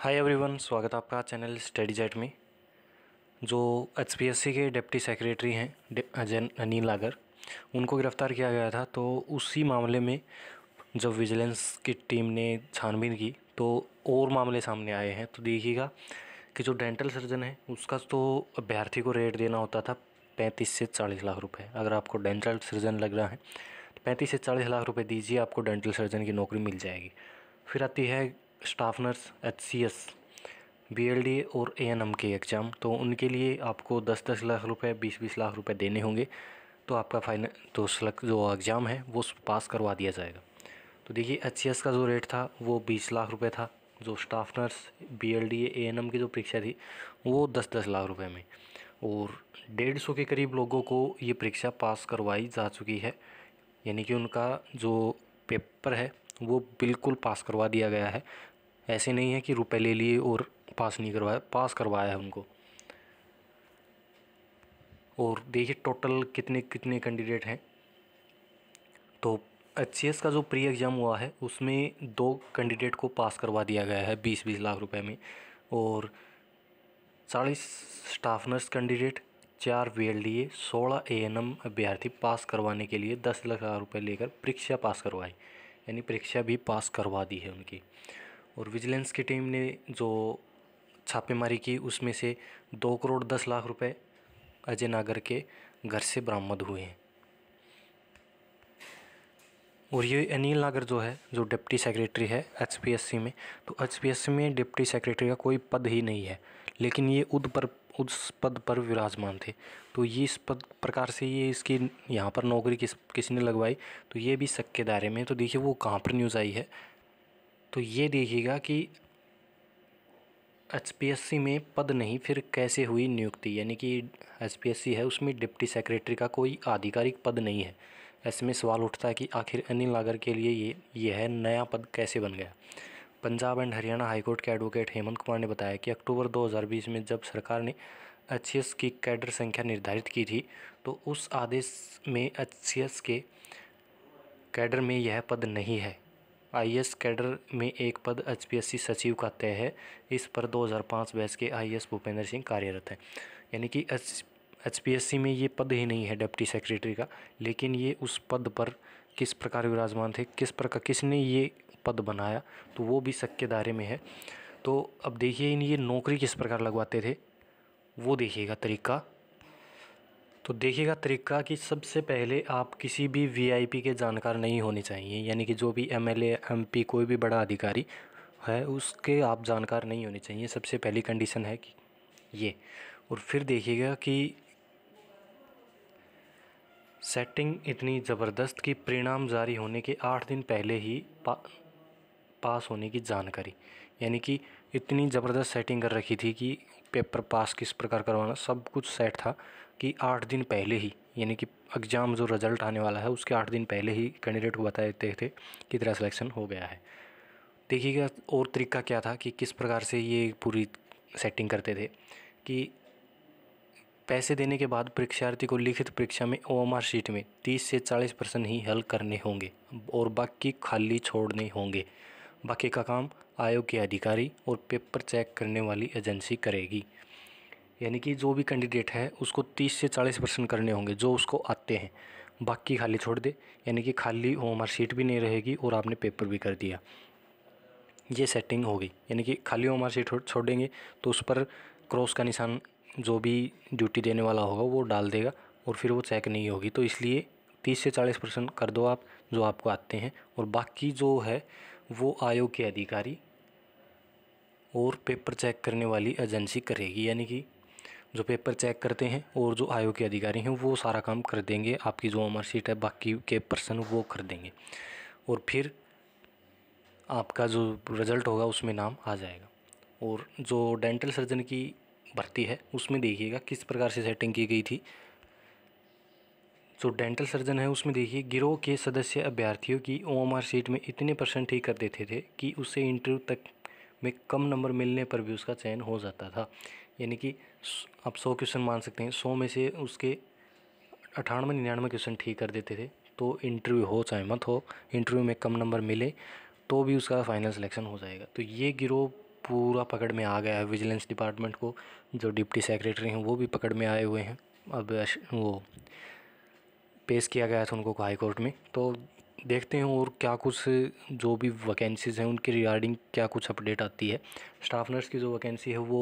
hi everyone स्वागत है आपका चैनल स्टडी जेट में जो एचपीएससी के डिप्टी सेक्रेटरी हैं अजय अनिल लागर उनको गिरफ़्तार किया गया था तो उसी मामले में जब विजिलेंस की टीम ने छानबीन की तो और मामले सामने आए हैं तो देखिएगा कि जो डेंटल सर्जन है उसका तो अभ्यर्थी को रेट देना होता था पैंतीस से चालीस लाख रुपए अगर आपको डेंटल सर्जन लग रहा है तो पैंतीस से चालीस लाख रुपये दीजिए आपको डेंटल सर्जन की नौकरी मिल जाएगी फिर आती है staff nurse H C S B L D और ए एन एम के एग्ज़ाम तो उनके लिए आपको दस दस लाख रुपए बीस बीस लाख रुपए देने होंगे तो आपका फाइनल तो सिलेक्ट जो एग्ज़ाम है वो पास करवा दिया जाएगा तो देखिए एच सी एस का जो रेट था वो बीस लाख रुपए था जो staff nurse B L D A N M की जो परीक्षा थी वो दस दस लाख रुपए में और डेढ़ सौ के करीब लोगों को ये परीक्षा पास करवाई जा चुकी है यानी कि उनका जो पेपर है वो बिल्कुल पास करवा दिया गया है ऐसे नहीं है कि रुपए ले लिए और पास नहीं करवाया पास करवाया है उनको और देखिए टोटल कितने कितने कैंडिडेट हैं तो एच का जो प्री एग्ज़ाम हुआ है उसमें दो कैंडिडेट को पास करवा दिया गया है बीस बीस लाख रुपए में और चालीस स्टाफ नर्स कैंडिडेट चार वी एल डी ए सोलह ए एन एम अभ्यर्थी पास करवाने के लिए दस लाख रुपए लेकर परीक्षा पास करवाई यानी परीक्षा भी पास करवा दी है उनकी और विजिलेंस की टीम ने जो छापेमारी की उसमें से दो करोड़ दस लाख रुपए अजय नागर के घर से बरामद हुए हैं और ये अनिल नागर जो है जो डिप्टी सेक्रेटरी है एचपीएससी में तो एचपीएससी में डिप्टी सेक्रेटरी का कोई पद ही नहीं है लेकिन ये उद पर उस पद पर विराजमान थे तो ये इस पद प्रकार से ये इसकी यहाँ पर नौकरी किस किसी ने लगवाई तो ये भी शक के दायरे में तो देखिए वो कहाँ पर न्यूज़ आई है तो ये देखिएगा कि एचपीएससी में पद नहीं फिर कैसे हुई नियुक्ति यानी कि एचपीएससी है उसमें डिप्टी सेक्रेटरी का कोई आधिकारिक पद नहीं है ऐसे में सवाल उठता है कि आखिर अनिल नागर के लिए ये ये है नया पद कैसे बन गया पंजाब एंड हरियाणा हाईकोर्ट के एडवोकेट हेमंत कुमार ने बताया कि अक्टूबर 2020 में जब सरकार ने एच की कैडर संख्या निर्धारित की थी तो उस आदेश में एच के कैडर में यह पद नहीं है आईएएस कैडर में एक पद एचपीएससी सचिव का तय है इस पर 2005 बैच के आईएएस भूपेंद्र सिंह कार्यरत हैं यानी कि एच एचपीएससी में ये पद ही नहीं है डिप्टी सेक्रेटरी का लेकिन ये उस पद पर किस प्रकार विराजमान थे किस प्रकार किसने ये पद बनाया तो वो भी शक के दायरे में है तो अब देखिए इन ये नौकरी किस प्रकार लगवाते थे वो देखिएगा तरीका तो देखिएगा तरीका कि सबसे पहले आप किसी भी वीआईपी के जानकार नहीं होने चाहिए यानी कि जो भी एमएलए एमपी कोई भी बड़ा अधिकारी है उसके आप जानकार नहीं होने चाहिए सबसे पहली कंडीशन है कि ये और फिर देखिएगा कि सेटिंग इतनी ज़बरदस्त कि परिणाम जारी होने के आठ दिन पहले ही पा, पास होने की जानकारी यानी कि इतनी ज़बरदस्त सेटिंग कर रखी थी कि पेपर पास किस प्रकार करवाना सब कुछ सेट था कि आठ दिन पहले ही यानी कि एग्ज़ाम जो रिज़ल्ट आने वाला है उसके आठ दिन पहले ही कैंडिडेट को बता देते थे कि तेरा सिलेक्शन हो गया है देखिएगा और तरीका क्या था कि किस प्रकार से ये पूरी सेटिंग करते थे कि पैसे देने के बाद परीक्षार्थी को लिखित परीक्षा में ओ शीट में 30 से 40 परसेंट ही हल करने होंगे और बाकी खाली छोड़ने होंगे बाकी का काम आयोग के अधिकारी और पेपर चेक करने वाली एजेंसी करेगी यानी कि जो भी कैंडिडेट है उसको 30 से 40 परसेंट करने होंगे जो उसको आते हैं बाकी खाली छोड़ दे यानी कि खाली होमवर्क सीट भी नहीं रहेगी और आपने पेपर भी कर दिया ये सेटिंग होगी यानी कि खाली होमवर्क सीट छोड़ देंगे तो उस पर क्रॉस का निशान जो भी ड्यूटी देने वाला होगा वो डाल देगा और फिर वो चेक नहीं होगी तो इसलिए तीस से चालीस परसेंट कर दो आप जो आपको आते हैं और बाकी जो है वो आयोग के अधिकारी और पेपर चेक करने वाली एजेंसी करेगी यानी कि जो पेपर चेक करते हैं और जो आयोग के अधिकारी हैं वो सारा काम कर देंगे आपकी जो अमर सीट है बाकी के पर्सन वो कर देंगे और फिर आपका जो रिज़ल्ट होगा उसमें नाम आ जाएगा और जो डेंटल सर्जन की भर्ती है उसमें देखिएगा किस प्रकार से सेटिंग की गई थी जो डेंटल सर्जन है उसमें देखिए गिरोह के सदस्य अभ्यर्थियों की ओएमआर सीट में इतने परसेंट ठीक कर देते थे कि उसे इंटरव्यू तक में कम नंबर मिलने पर भी उसका चयन हो जाता था यानी कि आप सौ क्वेश्चन मान सकते हैं सौ में से उसके अठानवे निन्यानवे क्वेश्चन ठीक कर देते थे तो इंटरव्यू हो चाहे मत हो इंटरव्यू में कम नंबर मिले तो भी उसका फाइनल सिलेक्शन हो जाएगा तो ये गिरोह पूरा पकड़ में आ गया है विजिलेंस डिपार्टमेंट को जो डिप्टी सेक्रेटरी हैं वो भी पकड़ में आए हुए हैं अब वो पेश किया गया था उनको हाई कोर्ट में तो देखते हैं और क्या कुछ जो भी वैकेंसीज़ हैं उनके रिगार्डिंग क्या कुछ अपडेट आती है स्टाफ नर्स की जो वैकेंसी है वो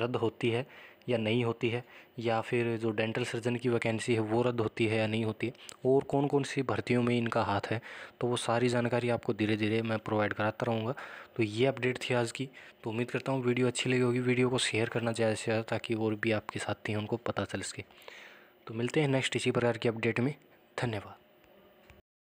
रद्द होती है या नहीं होती है या फिर जो डेंटल सर्जन की वैकेंसी है वो रद्द होती है या नहीं होती है और कौन कौन सी भर्तियों में इनका हाथ है तो वो सारी जानकारी आपको धीरे धीरे मैं प्रोवाइड कराता रहूँगा तो ये अपडेट थी आज की तो उम्मीद करता हूँ वीडियो अच्छी लगी होगी वीडियो को शेयर करना ज़्यादा से ज़्यादा ताकि और भी आपके साथी हैं उनको पता चल सके तो मिलते हैं नेक्स्ट इसी प्रकार की अपडेट में धन्यवाद